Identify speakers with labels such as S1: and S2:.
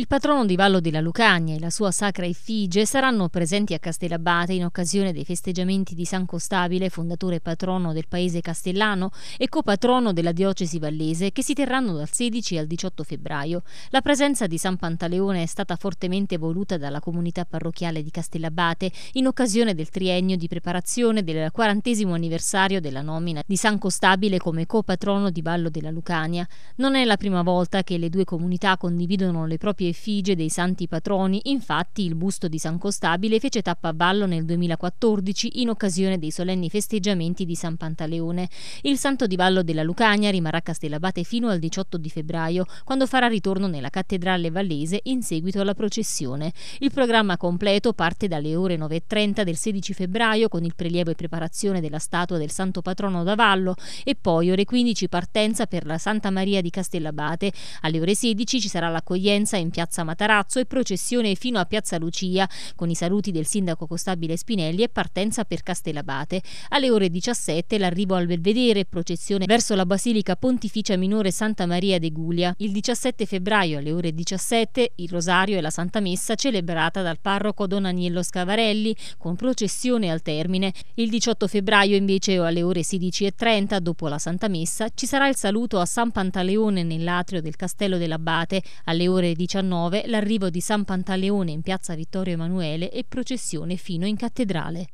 S1: Il patrono di Vallo della Lucagna e la sua sacra effigie saranno presenti a Castellabate in occasione dei festeggiamenti di San Costabile, fondatore e patrono del paese castellano e copatrono della diocesi vallese, che si terranno dal 16 al 18 febbraio. La presenza di San Pantaleone è stata fortemente voluta dalla comunità parrocchiale di Castellabate in occasione del triennio di preparazione del quarantesimo anniversario della nomina di San Costabile come copatrono di Vallo della Lucania. Non è la prima volta che le due comunità condividono le proprie effigie dei santi patroni, infatti il busto di San Costabile fece tappa a ballo nel 2014 in occasione dei solenni festeggiamenti di San Pantaleone. Il santo di ballo della Lucania rimarrà a Castellabate fino al 18 di febbraio, quando farà ritorno nella cattedrale vallese in seguito alla processione. Il programma completo parte dalle ore 9.30 del 16 febbraio con il prelievo e preparazione della statua del santo patrono da Vallo e poi ore 15 partenza per la Santa Maria di Castellabate. Alle ore 16 ci sarà l'accoglienza in in piazza Matarazzo e processione fino a piazza Lucia con i saluti del sindaco Costabile Spinelli e partenza per Castellabate. Alle ore 17 l'arrivo al Belvedere e processione verso la Basilica Pontificia Minore Santa Maria de Guglia. Il 17 febbraio alle ore 17 il Rosario e la Santa Messa celebrata dal parroco Don Agnello Scavarelli con processione al termine. Il 18 febbraio invece alle ore 16.30 dopo la Santa Messa ci sarà il saluto a San Pantaleone nell'atrio del Castello dell'Abate alle ore 19 19 l'arrivo di San Pantaleone in piazza Vittorio Emanuele e processione fino in cattedrale.